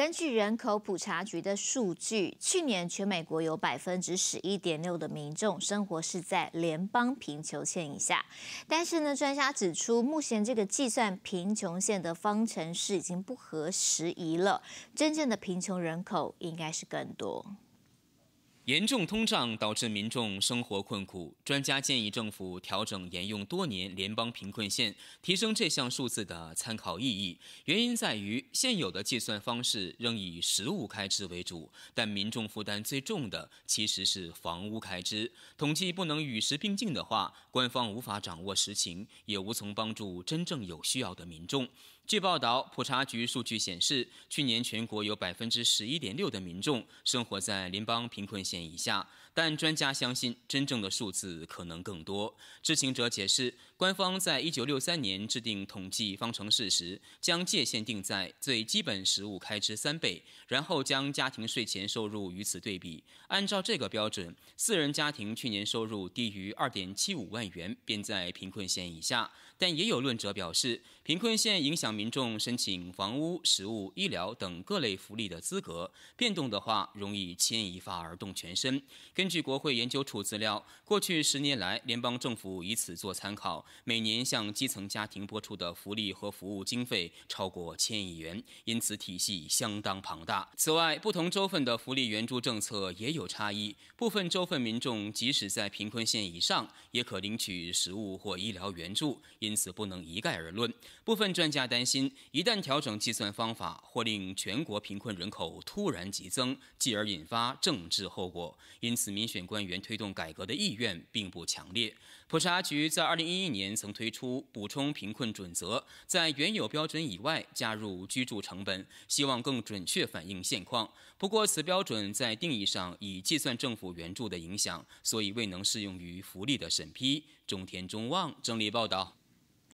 根据人口普查局的数据，去年全美国有百分之十一点六的民众生活是在联邦贫穷线以下。但是呢，专家指出，目前这个计算贫穷线的方程式已经不合时宜了，真正的贫穷人口应该是更多。严重通胀导致民众生活困苦，专家建议政府调整沿用多年联邦贫困线，提升这项数字的参考意义。原因在于现有的计算方式仍以实物开支为主，但民众负担最重的其实是房屋开支。统计不能与时并进的话，官方无法掌握实情，也无从帮助真正有需要的民众。据报道，普查局数据显示，去年全国有百分之十一点六的民众生活在联邦贫困线。以下，但专家相信真正的数字可能更多。知情者解释，官方在一九六三年制定统计方程式时，将界限定在最基本食物开支三倍，然后将家庭税前收入与此对比。按照这个标准，四人家庭去年收入低于二点七五万元便在贫困线以下。但也有论者表示，贫困线影响民众申请房屋、食物、医疗等各类福利的资格，变动的话容易牵一发而动。全身。根据国会研究处资料，过去十年来，联邦政府以此做参考，每年向基层家庭拨出的福利和服务经费超过千亿元，因此体系相当庞大。此外，不同州份的福利援助政策也有差异，部分州份民众即使在贫困线以上，也可领取食物或医疗援助，因此不能一概而论。部分专家担心，一旦调整计算方法，或令全国贫困人口突然急增，继而引发政治后。过，因此民选官员推动改革的意愿并不强烈。普查局在2011年曾推出补充贫困准则，在原有标准以外加入居住成本，希望更准确反映现况。不过此标准在定义上已计算政府援助的影响，所以未能适用于福利的审批。中田中望整理报道。